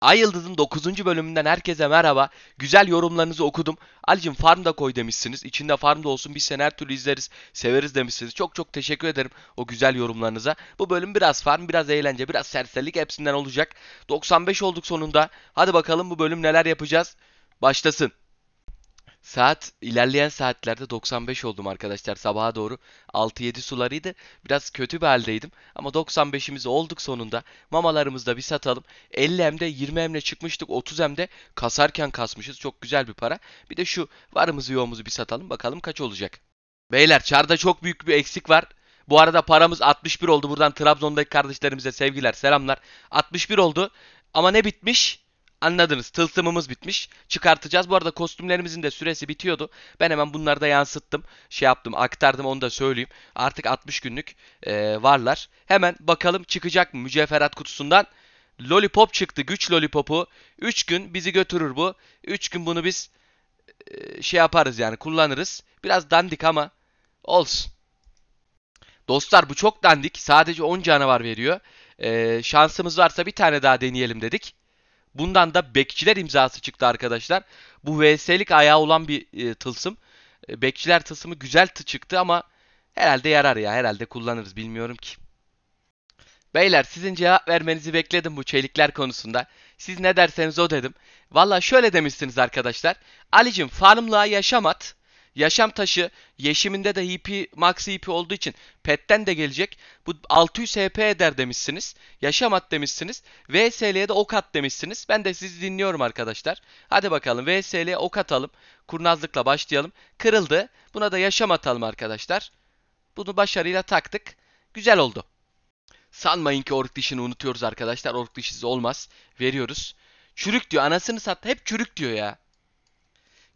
Ay Yıldız'ın 9. bölümünden herkese merhaba. Güzel yorumlarınızı okudum. Alicim farmda koy demişsiniz. İçinde farmda olsun biz seni her türlü izleriz, severiz demişsiniz. Çok çok teşekkür ederim o güzel yorumlarınıza. Bu bölüm biraz farm, biraz eğlence, biraz serserilik hepsinden olacak. 95 olduk sonunda. Hadi bakalım bu bölüm neler yapacağız. Başlasın. Saat ilerleyen saatlerde 95 oldum arkadaşlar sabaha doğru 6-7 sularıydı. Biraz kötü bir haldeydim ama 95'imiz olduk sonunda. Mamalarımızı da bir satalım. 50 hemde 20 hemle çıkmıştık 30 hemde kasarken kasmışız çok güzel bir para. Bir de şu varımızı yoğumuzu bir satalım bakalım kaç olacak. Beyler çarda çok büyük bir eksik var. Bu arada paramız 61 oldu. Buradan Trabzon'daki kardeşlerimize sevgiler, selamlar. 61 oldu. Ama ne bitmiş? Anladınız. Tılsımımız bitmiş. Çıkartacağız. Bu arada kostümlerimizin de süresi bitiyordu. Ben hemen bunları da yansıttım. Şey yaptım aktardım onu da söyleyeyim. Artık 60 günlük e, varlar. Hemen bakalım çıkacak mı mücevherat kutusundan. Lollipop çıktı. Güç lollipopu. 3 gün bizi götürür bu. 3 gün bunu biz e, şey yaparız yani kullanırız. Biraz dandik ama olsun. Dostlar bu çok dandik. Sadece 10 canavar veriyor. E, şansımız varsa bir tane daha deneyelim dedik. Bundan da bekçiler imzası çıktı arkadaşlar. Bu VS'lik ayağı olan bir e, tılsım. E, bekçiler tılsımı güzel tı çıktı ama herhalde yarar ya. Herhalde kullanırız bilmiyorum ki. Beyler sizin cevap vermenizi bekledim bu çelikler konusunda. Siz ne derseniz o dedim. Valla şöyle demişsiniz arkadaşlar. Alicim farmlığa yaşamat. Yaşam taşı yeşiminde de HP, e max HP e olduğu için petten de gelecek. Bu 600 HP eder demişsiniz. Yaşam at demişsiniz. VSL'ye de ok at demişsiniz. Ben de sizi dinliyorum arkadaşlar. Hadi bakalım VSL'ye ok atalım. Kurnazlıkla başlayalım. Kırıldı. Buna da yaşam atalım arkadaşlar. Bunu başarıyla taktık. Güzel oldu. Sanmayın ki ork dişini unutuyoruz arkadaşlar. Ork dişisi olmaz. Veriyoruz. Çürük diyor. Anasını sattı. Hep çürük diyor ya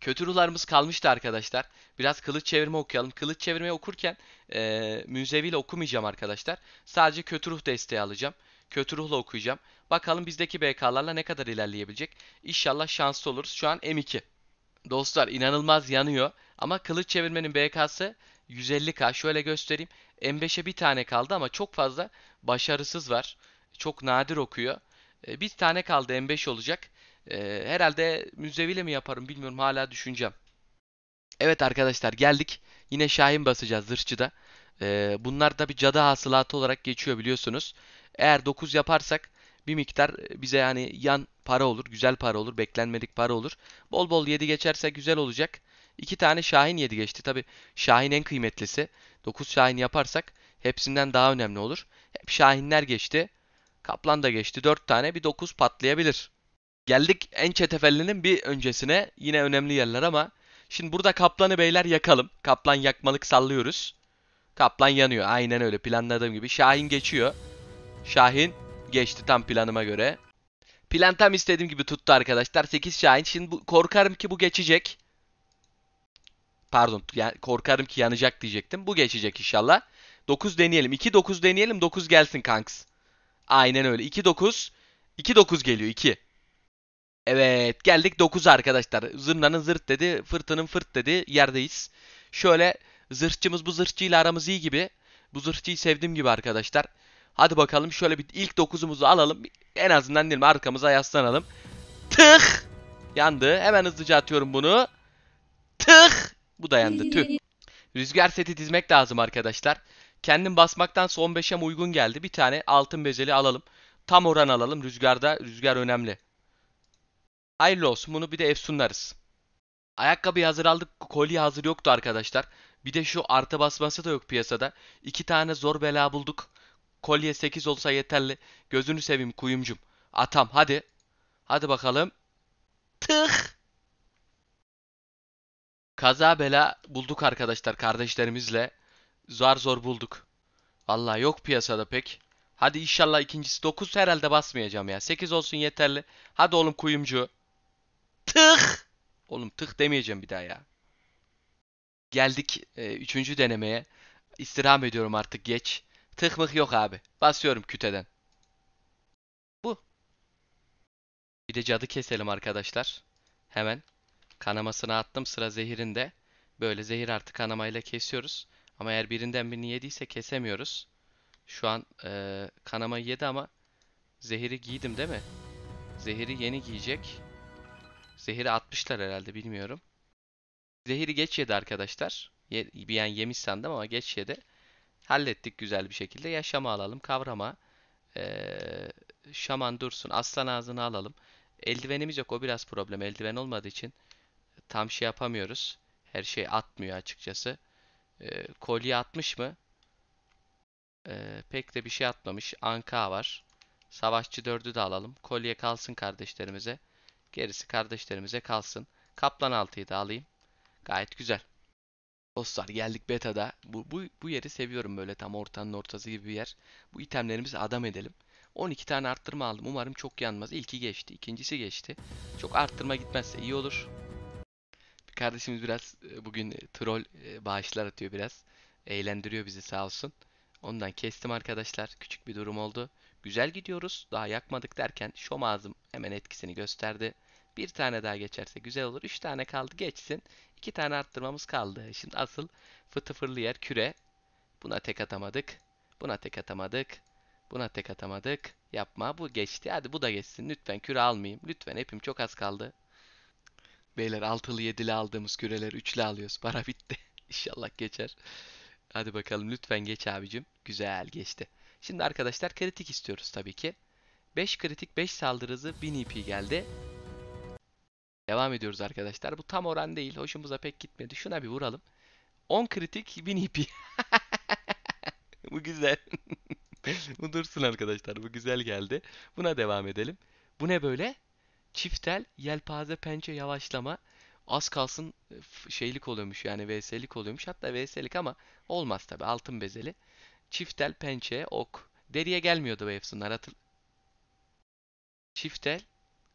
kötü ruhlarımız kalmıştı arkadaşlar. Biraz kılıç çevirme okuyalım. Kılıç çevirmeyi okurken e, ile okumayacağım arkadaşlar. Sadece kötü ruh desteği alacağım. Kötü ruhla okuyacağım. Bakalım bizdeki BK'larla ne kadar ilerleyebilecek. İnşallah şanslı oluruz. Şu an M2. Dostlar inanılmaz yanıyor. Ama kılıç çevirmenin BK'sı 150K. Şöyle göstereyim. M5'e bir tane kaldı ama çok fazla başarısız var. Çok nadir okuyor. E, bir tane kaldı M5 olacak. E, herhalde müzeviyle mi yaparım bilmiyorum hala düşüneceğim. Evet arkadaşlar geldik. Yine Şahin basacağız zırhçıda. E, bunlar da bir cadı hasılatı olarak geçiyor biliyorsunuz. Eğer 9 yaparsak bir miktar bize yani yan para olur. Güzel para olur. Beklenmedik para olur. Bol bol 7 geçerse güzel olacak. 2 tane Şahin 7 geçti. Tabi Şahin en kıymetlisi. 9 Şahin yaparsak hepsinden daha önemli olur. Hep Şahinler geçti. Kaplan da geçti. 4 tane bir 9 patlayabilir. Geldik en Ençetefeli'nin bir öncesine yine önemli yerler ama şimdi burada kaplanı beyler yakalım. Kaplan yakmalık sallıyoruz. Kaplan yanıyor aynen öyle planladığım gibi. Şahin geçiyor. Şahin geçti tam planıma göre. Plan tam istediğim gibi tuttu arkadaşlar. 8 Şahin. Şimdi bu, korkarım ki bu geçecek. Pardon ya, korkarım ki yanacak diyecektim. Bu geçecek inşallah. 9 deneyelim. 2 9 deneyelim. 9 gelsin kanks. Aynen öyle. 2 9 2 9 geliyor 2. Evet geldik 9 arkadaşlar. Zırnanın zırt dedi. Fırtının fırt dedi. Yerdeyiz. Şöyle zırhçımız bu zırhçıyla aramız iyi gibi. Bu zırhçıyı sevdiğim gibi arkadaşlar. Hadi bakalım şöyle bir ilk 9'umuzu alalım. En azından değil mi arkamıza yaslanalım. Tık! Yandı. Hemen hızlıca atıyorum bunu. Tık! Bu da yandı. Tüh. Rüzgar seti dizmek lazım arkadaşlar. Kendim basmaktan son 5'e uygun geldi. Bir tane altın bezeli alalım. Tam oran alalım. Rüzgarda rüzgar önemli. Hayırlı olsun bunu bir de efsunlarız. Ayakkabıyı hazır aldık kolye hazır yoktu arkadaşlar. Bir de şu artı basması da yok piyasada. İki tane zor bela bulduk. Kolye 8 olsa yeterli. Gözünü seveyim kuyumcum. Atam hadi. Hadi bakalım. Tık. Kaza bela bulduk arkadaşlar kardeşlerimizle. Zor zor bulduk. Vallahi yok piyasada pek. Hadi inşallah ikincisi 9 herhalde basmayacağım ya. 8 olsun yeterli. Hadi oğlum kuyumcu. Tık. Oğlum tık demeyeceğim bir daha ya. Geldik e, üçüncü denemeye. İstirham ediyorum artık geç. Tık mık yok abi. Basıyorum küteden. Bu. Bir de cadı keselim arkadaşlar. Hemen. Kanamasını attım sıra zehirinde. Böyle zehir artık kanamayla kesiyoruz. Ama eğer birinden birini yediyse kesemiyoruz. Şu an e, kanamayı yedi ama zehiri giydim değil mi? Zehiri yeni giyecek. Zehiri atmışlar herhalde bilmiyorum. Zehiri geç yedi arkadaşlar. Ye, yani yemiş sandım ama geç yedi. Hallettik güzel bir şekilde. Yaşama alalım. Kavrama. Ee, şaman dursun. Aslan ağzını alalım. Eldivenimiz yok. O biraz problem. Eldiven olmadığı için tam şey yapamıyoruz. Her şey atmıyor açıkçası. Ee, kolye atmış mı? Ee, pek de bir şey atmamış. Anka var. Savaşçı 4'ü de alalım. Kolye kalsın kardeşlerimize. Gerisi kardeşlerimize kalsın. Kaplan altıyı da alayım. Gayet güzel. Dostlar geldik beta'da. Bu, bu, bu yeri seviyorum böyle tam ortanın ortası gibi bir yer. Bu itemlerimizi adam edelim. 12 tane arttırma aldım. Umarım çok yanmaz. İlki geçti. ikincisi geçti. Çok arttırma gitmezse iyi olur. Bir kardeşimiz biraz e, bugün e, troll e, bağışlar atıyor biraz. Eğlendiriyor bizi sağ olsun. Ondan kestim arkadaşlar. Küçük bir durum oldu. Güzel gidiyoruz. Daha yakmadık derken şom ağzım hemen etkisini gösterdi. Bir tane daha geçerse güzel olur. Üç tane kaldı geçsin. İki tane arttırmamız kaldı. Şimdi asıl fıtıfırlı yer küre. Buna tek atamadık. Buna tek atamadık. Buna tek atamadık. Yapma. Bu geçti. Hadi bu da geçsin. Lütfen küre almayayım. Lütfen hepim çok az kaldı. Beyler altılı yedili aldığımız küreler üçlü alıyoruz. Para bitti. İnşallah geçer. Hadi bakalım lütfen geç abicim. Güzel geçti. Şimdi arkadaşlar kritik istiyoruz tabii ki. 5 kritik 5 saldırı hızı 1000 EP geldi. Devam ediyoruz arkadaşlar. Bu tam oran değil. Hoşumuza pek gitmedi. Şuna bir vuralım. 10 kritik 1000 IP. bu güzel. bu dursun arkadaşlar. Bu güzel geldi. Buna devam edelim. Bu ne böyle? Çiftel, yelpaze, pençe, yavaşlama. Az kalsın e, şeylik oluyormuş yani VS'lik oluyormuş. Hatta VS'lik ama olmaz tabi altın bezeli. Çiftel, pençe, ok. Deriye gelmiyordu bu efsunlar hatır. Çiftel,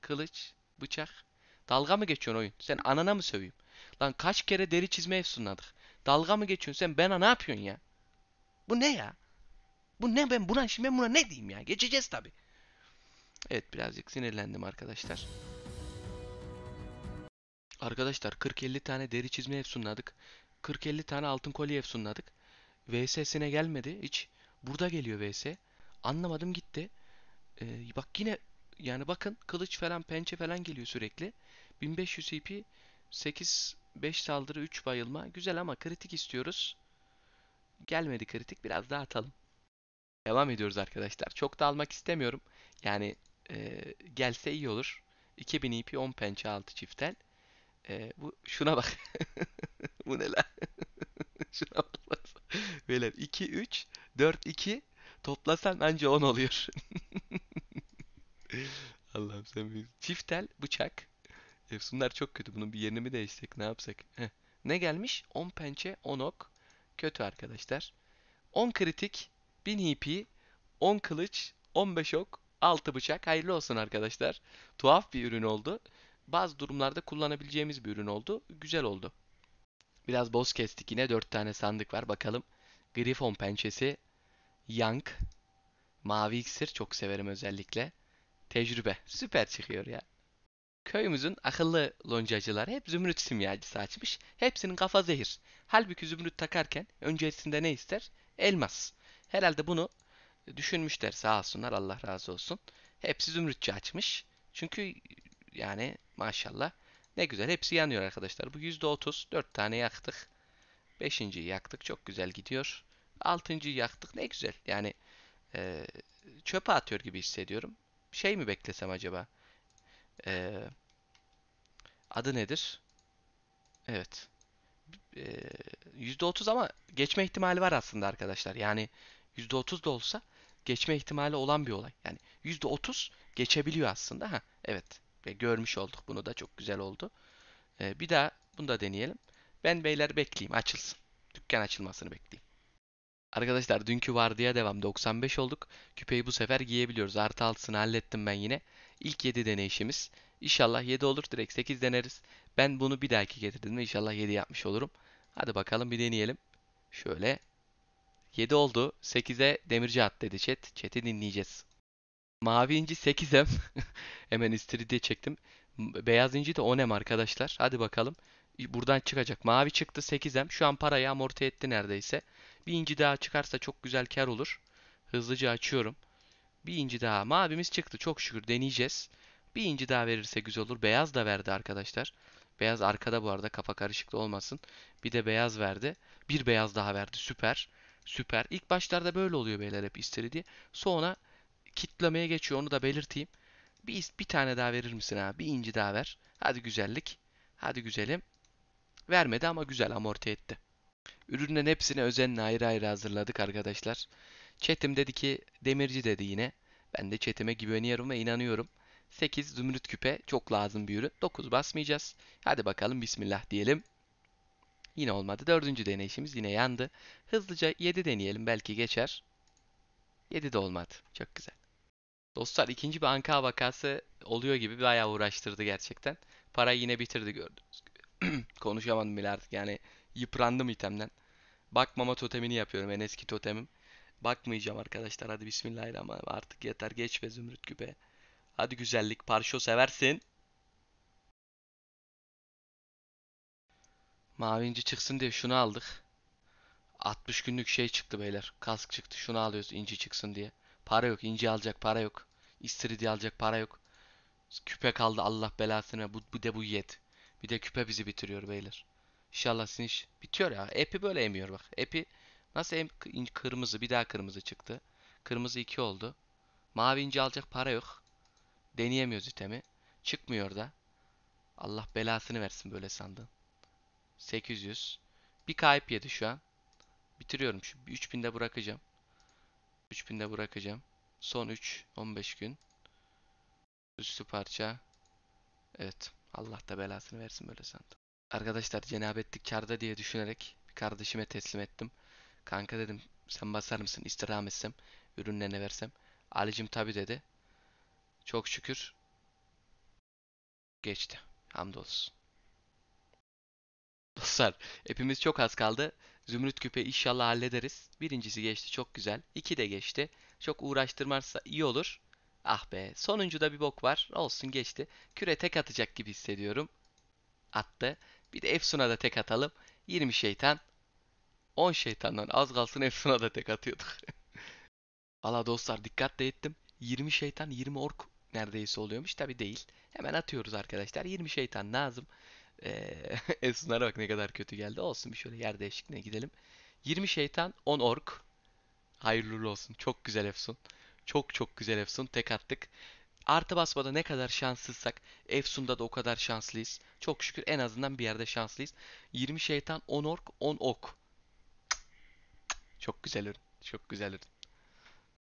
kılıç, bıçak, Dalga mı geçiyorsun oyun? Sen anana mı söveyim? Lan kaç kere deri çizme efsunladık. Dalga mı geçiyorsun sen? Bana ne yapıyorsun ya? Bu ne ya? Bu ne ben buna şimdi ben buna ne diyeyim ya? Geçeceğiz tabi. Evet birazcık sinirlendim arkadaşlar. Arkadaşlar 40-50 tane deri çizme efsunladık. 40-50 tane altın kolye efsunladık. VS'sine gelmedi hiç. Burada geliyor VS. Anlamadım gitti. Ee, bak yine yani bakın kılıç falan pençe falan geliyor sürekli. 1500 HP 8 5 saldırı 3 bayılma. Güzel ama kritik istiyoruz. Gelmedi kritik biraz daha atalım. Devam ediyoruz arkadaşlar. Çok da almak istemiyorum. Yani e, gelse iyi olur. 2000 IP 10 pençe 6 çiftel. E, bu şuna bak. bu ne lan? şuna bak. Beyler 2 3 4 2 toplasan anca 10 oluyor. Allah'ım sen büyük. Çiftel bıçak. Efsunlar çok kötü. Bunun bir yerini mi değişsek? Ne yapsak? Heh. Ne gelmiş? 10 pençe, 10 ok. Kötü arkadaşlar. 10 kritik, 1000 HP, 10 kılıç, 15 ok, 6 bıçak. Hayırlı olsun arkadaşlar. Tuhaf bir ürün oldu. Bazı durumlarda kullanabileceğimiz bir ürün oldu. Güzel oldu. Biraz boz kestik yine. 4 tane sandık var. Bakalım. Grifon pençesi, Yank, Mavi iksir çok severim özellikle. Tecrübe. Süper çıkıyor ya. Köyümüzün akıllı loncacıları hep zümrüt simyacısı açmış. Hepsinin kafa zehir. Halbuki zümrüt takarken öncesinde ne ister? Elmas. Herhalde bunu düşünmüşler sağ olsunlar Allah razı olsun. Hepsi zümrütçü açmış. Çünkü yani maşallah ne güzel hepsi yanıyor arkadaşlar. Bu yüzde otuz dört tane yaktık. 5.yi yaktık çok güzel gidiyor. 6.yı yaktık ne güzel. Yani e, çöpe atıyor gibi hissediyorum. Şey mi beklesem acaba? Eee Adı nedir? Evet. Ee, %30 ama geçme ihtimali var aslında arkadaşlar. Yani %30 da olsa geçme ihtimali olan bir olay. Yani %30 geçebiliyor aslında. Ha, evet. Ve görmüş olduk. Bunu da çok güzel oldu. Ee, bir daha bunu da deneyelim. Ben beyler bekleyeyim. Açılsın. Dükkan açılmasını bekleyeyim. Arkadaşlar dünkü vardiya devam. 95 olduk. Küpeyi bu sefer giyebiliyoruz. Artı altısını hallettim ben yine. İlk 7 deneyişimiz. İnşallah 7 olur. Direkt 8 deneriz. Ben bunu bir dahaki getirdiğimde İnşallah 7 yapmış olurum. Hadi bakalım bir deneyelim. Şöyle 7 oldu. 8'e demirci at dedi chat. Chat'i dinleyeceğiz. Mavi inci 8 Hemen istiridye çektim. Beyaz inci de 10 arkadaşlar. Hadi bakalım. Buradan çıkacak. Mavi çıktı 8 Şu an parayı amorti etti neredeyse. Bir inci daha çıkarsa çok güzel kar olur. Hızlıca açıyorum. Bir inci daha. Mavimiz çıktı. Çok şükür deneyeceğiz. Bir inci daha verirse güzel olur. Beyaz da verdi arkadaşlar. Beyaz arkada bu arada kafa karışıklığı olmasın. Bir de beyaz verdi. Bir beyaz daha verdi. Süper. Süper. İlk başlarda böyle oluyor beyler hep istediği. Sonra kitlemeye geçiyor. Onu da belirteyim. Bir, bir tane daha verir misin abi? Bir inci daha ver. Hadi güzellik. Hadi güzelim. Vermedi ama güzel amorti etti. Ürünlerin hepsini özenle ayrı ayrı hazırladık arkadaşlar. Çetim dedi ki demirci dedi yine. Ben de çetime güveniyorum ve inanıyorum. 8 zümrüt küpe çok lazım bir ürün. 9 basmayacağız. Hadi bakalım bismillah diyelim. Yine olmadı. Dördüncü deneyişimiz yine yandı. Hızlıca 7 deneyelim. Belki geçer. 7 de olmadı. Çok güzel. Dostlar ikinci bir Anka vakası oluyor gibi bayağı uğraştırdı gerçekten. Para yine bitirdi gördünüz. Konuşamadım bile artık yani yıprandım itemden. Bakmama totemini yapıyorum en eski totemim. Bakmayacağım arkadaşlar hadi bismillahirrahmanirrahim artık yeter geç ve zümrüt küpe. Hadi güzellik parşo seversin. Mavi inci çıksın diye şunu aldık. 60 günlük şey çıktı beyler. Kask çıktı. Şunu alıyoruz inci çıksın diye. Para yok. inci alacak para yok. İstiridye alacak para yok. Küpe kaldı Allah belasını. Bu, bu de bu yet. Bir de küpe bizi bitiriyor beyler. İnşallah sizin bitiyor ya. Epi böyle emiyor bak. Epi nasıl em kırmızı bir daha kırmızı çıktı. Kırmızı 2 oldu. Mavi ince alacak para yok. Deneyemiyoruz itemi. Çıkmıyor da. Allah belasını versin böyle sandın. 800. Bir kayıp yedi şu an. Bitiriyorum. Şu 3000'de bırakacağım. 3000'de bırakacağım. Son 3. 15 gün. Üstü parça. Evet. Allah da belasını versin böyle sandım. Arkadaşlar cenabetlik karda diye düşünerek kardeşime teslim ettim. Kanka dedim sen basar mısın istirham etsem ürünlerine versem. Alicim tabi dedi. Çok şükür geçti. Hamdolsun. Dostlar hepimiz çok az kaldı. Zümrüt küpe inşallah hallederiz. Birincisi geçti çok güzel. İki de geçti. Çok uğraştırmazsa iyi olur. Ah be sonuncuda bir bok var. Olsun geçti. Küre tek atacak gibi hissediyorum. Attı. Bir de Efsun'a da tek atalım. 20 şeytan. 10 şeytandan az kalsın Efsun'a da tek atıyorduk. Valla dostlar dikkatle ettim. 20 şeytan 20 ork neredeyse oluyormuş. Tabi değil. Hemen atıyoruz arkadaşlar. 20 şeytan lazım. Ee, Esunlara bak ne kadar kötü geldi. Olsun bir şöyle yer değişikliğine gidelim. 20 şeytan 10 ork. Hayırlı olsun. Çok güzel Efsun. Çok çok güzel Efsun. Tek attık. Artı basmada ne kadar şanssızsak Efsun'da da o kadar şanslıyız. Çok şükür en azından bir yerde şanslıyız. 20 şeytan 10 ork 10 ok. Çok güzel ürün. Çok güzel ürün.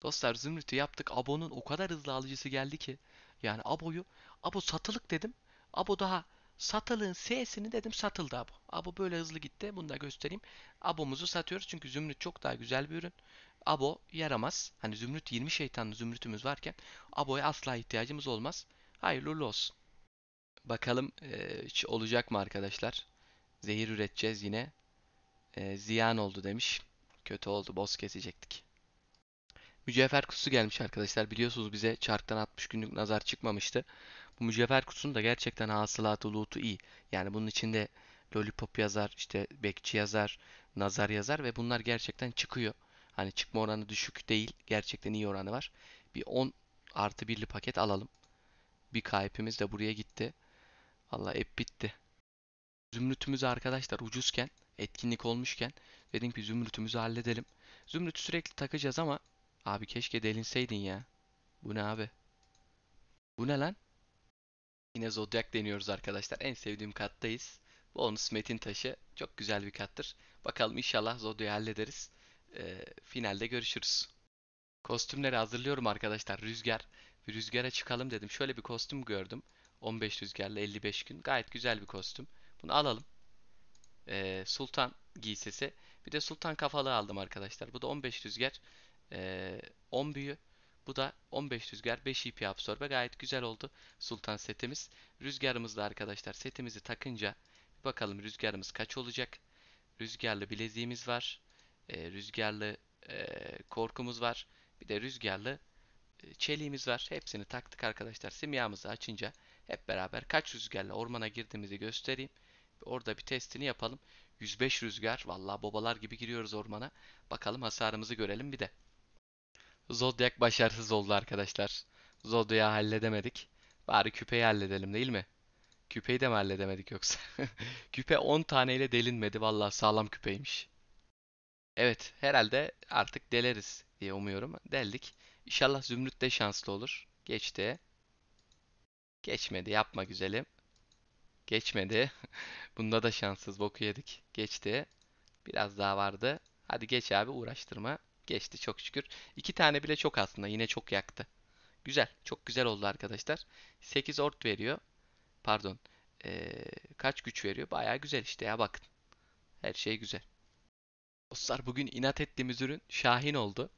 Dostlar Zümrüt'ü yaptık. Abo'nun o kadar hızlı alıcısı geldi ki. Yani Abo'yu. Abo satılık dedim. Abo daha satılığın S'sini dedim satıldı Abo. Abo böyle hızlı gitti. Bunu da göstereyim. Abo'muzu satıyoruz. Çünkü Zümrüt çok daha güzel bir ürün. Abo yaramaz. Hani Zümrüt 20 şeytanlı Zümrüt'ümüz varken Abo'ya asla ihtiyacımız olmaz. Hayırlı uğurlu olsun. Bakalım e, hiç olacak mı arkadaşlar? Zehir üreteceğiz yine. E, ziyan oldu demiş. Kötü oldu. Boz kesecektik mücevher kutusu gelmiş arkadaşlar. Biliyorsunuz bize çarktan 60 günlük nazar çıkmamıştı. Bu mücevher kutusunun da gerçekten hasılatı lootu iyi. Yani bunun içinde lollipop yazar, işte bekçi yazar, nazar yazar ve bunlar gerçekten çıkıyor. Hani çıkma oranı düşük değil. Gerçekten iyi oranı var. Bir 10 artı 1'li paket alalım. Bir kayıpimiz de buraya gitti. Valla hep bitti. Zümrütümüz arkadaşlar ucuzken, etkinlik olmuşken dedim ki zümrütümüzü halledelim. Zümrütü sürekli takacağız ama Abi keşke delinseydin ya. Bu ne abi? Bu ne lan? Yine Zodiac deniyoruz arkadaşlar. En sevdiğim kattayız. Bonus metin taşı. Çok güzel bir kattır. Bakalım inşallah Zodiac'ı hallederiz. Ee, finalde görüşürüz. Kostümleri hazırlıyorum arkadaşlar. Rüzgar. Bir rüzgara çıkalım dedim. Şöyle bir kostüm gördüm. 15 rüzgarlı 55 gün. Gayet güzel bir kostüm. Bunu alalım. Ee, Sultan giysisi. Bir de Sultan kafalığı aldım arkadaşlar. Bu da 15 rüzgar e, 10 büyü. Bu da 15 rüzgar 5 ip absorbe gayet güzel oldu. Sultan setimiz. Rüzgarımızla arkadaşlar setimizi takınca bakalım rüzgarımız kaç olacak. Rüzgarlı bileziğimiz var. E, rüzgarlı e, korkumuz var. Bir de rüzgarlı e, çeliğimiz var. Hepsini taktık arkadaşlar. Simyamızı açınca hep beraber kaç rüzgarla ormana girdiğimizi göstereyim. Orada bir testini yapalım. 105 rüzgar. Vallahi babalar gibi giriyoruz ormana. Bakalım hasarımızı görelim bir de. Zodiac başarısız oldu arkadaşlar. Zodiac'ı halledemedik. Bari küpeyi halledelim değil mi? Küpeyi de mi halledemedik yoksa? Küpe 10 taneyle delinmedi. Valla sağlam küpeymiş. Evet herhalde artık deleriz diye umuyorum. Deldik. İnşallah Zümrüt de şanslı olur. Geçti. Geçmedi yapma güzelim. Geçmedi. Bunda da şanssız boku yedik. Geçti. Biraz daha vardı. Hadi geç abi uğraştırma. Geçti çok şükür. İki tane bile çok aslında. Yine çok yaktı. Güzel. Çok güzel oldu arkadaşlar. 8 ort veriyor. Pardon. Ee, kaç güç veriyor? Baya güzel işte ya bakın. Her şey güzel. Dostlar bugün inat ettiğimiz ürün Şahin oldu.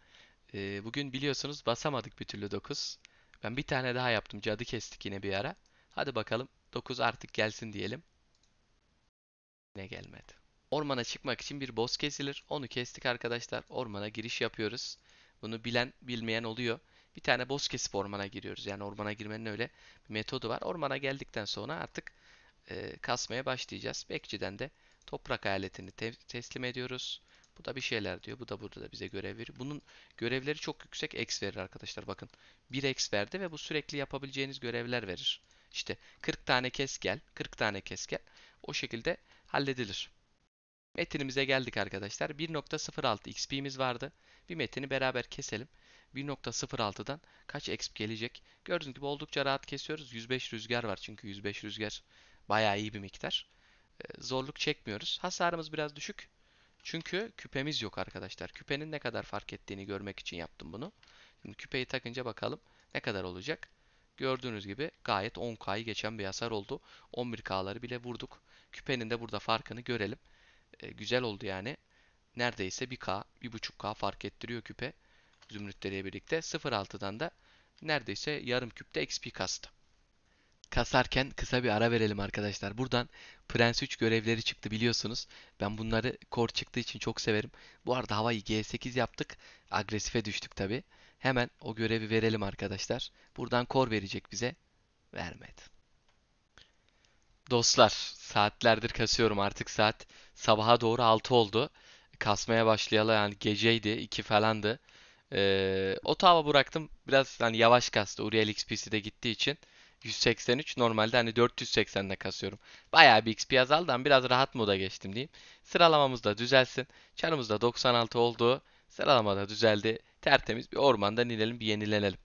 Ee, bugün biliyorsunuz basamadık bir türlü 9. Ben bir tane daha yaptım. Cadı kestik yine bir ara. Hadi bakalım 9 artık gelsin diyelim. Ne gelmedi. Ormana çıkmak için bir boss kesilir. Onu kestik arkadaşlar. Ormana giriş yapıyoruz. Bunu bilen bilmeyen oluyor. Bir tane boss kesip ormana giriyoruz. Yani ormana girmenin öyle bir metodu var. Ormana geldikten sonra artık e, kasmaya başlayacağız. Bekçiden de toprak aletini te teslim ediyoruz. Bu da bir şeyler diyor. Bu da burada da bize görev verir. Bunun görevleri çok yüksek X verir arkadaşlar. Bakın 1 X verdi ve bu sürekli yapabileceğiniz görevler verir. İşte 40 tane kes gel, 40 tane kes gel. O şekilde halledilir. Metinimize geldik arkadaşlar. 1.06 XP'miz vardı. Bir metini beraber keselim. 1.06'dan kaç XP gelecek? Gördüğünüz gibi oldukça rahat kesiyoruz. 105 rüzgar var çünkü 105 rüzgar bayağı iyi bir miktar. Ee, zorluk çekmiyoruz. Hasarımız biraz düşük. Çünkü küpemiz yok arkadaşlar. Küpenin ne kadar fark ettiğini görmek için yaptım bunu. Şimdi küpeyi takınca bakalım ne kadar olacak. Gördüğünüz gibi gayet 10K'yı geçen bir hasar oldu. 11K'ları bile vurduk. Küpenin de burada farkını görelim. E, güzel oldu yani. Neredeyse 1K, 1.5K fark ettiriyor küpe. Zümrütleriyle birlikte. 0.6'dan da neredeyse yarım küpte XP kastı. Kasarken kısa bir ara verelim arkadaşlar. Buradan Prens 3 görevleri çıktı biliyorsunuz. Ben bunları kor çıktığı için çok severim. Bu arada havayı G8 yaptık. Agresife düştük tabi. Hemen o görevi verelim arkadaşlar. Buradan kor verecek bize. Vermedi. Dostlar saatlerdir kasıyorum artık saat sabaha doğru 6 oldu. Kasmaya başlayalı yani geceydi 2 falandı. Ee, Ottawa bıraktım biraz hani yavaş kastı Uriel XP'si de gittiği için. 183 normalde hani 480'de kasıyorum. Bayağı bir XP azaldı ama biraz rahat moda geçtim diyeyim. Sıralamamız da düzelsin. Çarımız da 96 oldu. Sıralama da düzeldi. Tertemiz bir ormandan inelim bir yenilenelim.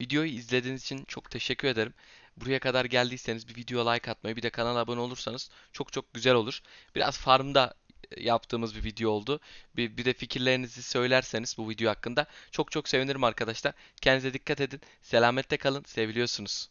Videoyu izlediğiniz için çok teşekkür ederim. Buraya kadar geldiyseniz bir video like atmayı bir de kanala abone olursanız çok çok güzel olur. Biraz farmda e, yaptığımız bir video oldu. Bir, bir de fikirlerinizi söylerseniz bu video hakkında çok çok sevinirim arkadaşlar. Kendinize dikkat edin. Selamette kalın. Seviliyorsunuz.